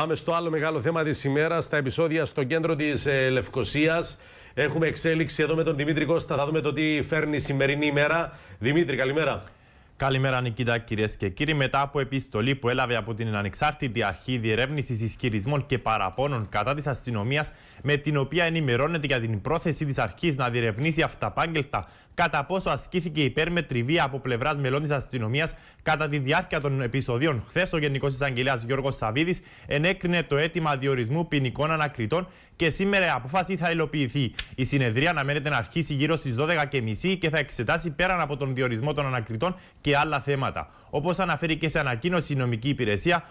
Πάμε στο άλλο μεγάλο θέμα της ημέρας, στα επεισόδια στο κέντρο της ε, Έχουμε εξέλιξη εδώ με τον Δημήτρη Κώστα. Θα δούμε το τι φέρνει η σημερινή ημέρα. Δημήτρη, καλημέρα. Καλημέρα, Νικητά, κυρίες και κύριοι. Μετά από επιστολή που έλαβε από την Ανεξάρτητη Αρχή Διερεύνησης Ισχυρισμών και Παραπώνων κατά της αστυνομίας, με την οποία ενημερώνεται για την πρόθεση της αρχής να διερευνήσει αυταπάγγελτα κατά πόσο ασκήθηκε υπέρμετρη βία από πλευράς μελών της αστυνομίας κατά τη διάρκεια των επεισοδίων. Χθες, ο Γενικός Εισαγγελέας Γιώργος Σαββίδη ενέκρινε το αίτημα διορισμού ποινικών ανακριτών και σήμερα η απόφαση θα υλοποιηθεί. Η συνεδρία αναμένεται να αρχίσει γύρω στις 12.30 και θα εξετάσει πέραν από τον διορισμό των ανακριτών και και άλλα θέματα. Όπως αναφέρει και σε ανακοίνωση η νομική υπηρεσία,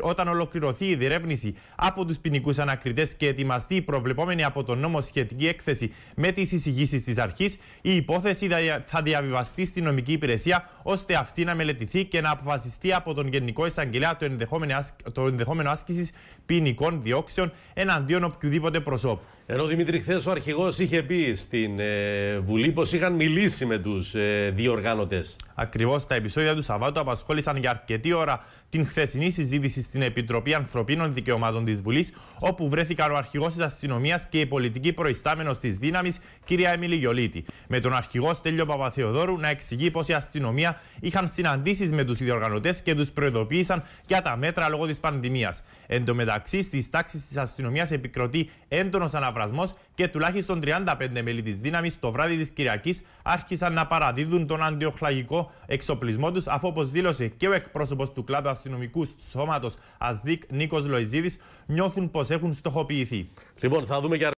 όταν ολοκληρωθεί η διερεύνηση από τους ποινικούς ανακριτές και ετοιμαστεί η προβλεπόμενη από τον νόμο σχετική έκθεση με τις εισηγήσεις της αρχής, η υπόθεση θα διαβιβαστεί στη νομική υπηρεσία ώστε αυτή να μελετηθεί και να αποφασιστεί από τον Γενικό Εισαγγελέα το ενδεχόμενο, το ενδεχόμενο άσκησης ποινικών διώξεων εναντίον οποιοδήποτε προσώπου. Ενώ Δημήτρη, χθες ο αρχηγός είχε πει στην ε, Βουλή πως είχαν μιλήσει με τους ε, διοργάνωτες. Ακριβώς τα επεισόδια του Σαββάτου απασχόλησαν για αρκετή ώρα την χθεσινή συζήτηση στην Επιτροπή Ανθρωπίνων Δικαιωμάτων της Βουλής, όπου βρέθηκαν ο αρχηγός της αστυνομίας και η πολιτική προϊστάμενος της δύναμης, κυρία Εμιλή Γιολίτη. Με τον αρχηγός Στέλιο Παπαθεοδόρου να εξηγεί πω η αστυνομία είχαν συναντήσεις με τους διοργανωτέ και τους προειδοποίησαν για τα μέτρα λόγω της πανδημίας. Εν τω μεταξύ, στις τάξεις της αστυνομίας επικροτεί έντονος αναβρασμός και τουλάχιστον 35 μέλη της δύναμης το βράδυ της Κυριακής άρχισαν να παραδίδουν τον αντιοχλαγικό εξοπλισμό του, αφού όπως δήλωσε και ο εκπρόσωπος του κλάδου αστυνομικού σώματος ΑΣΔΙΚ Νίκος Λοϊζίδης, νιώθουν πως έχουν στοχοποιηθεί. Λοιπόν, θα δούμε και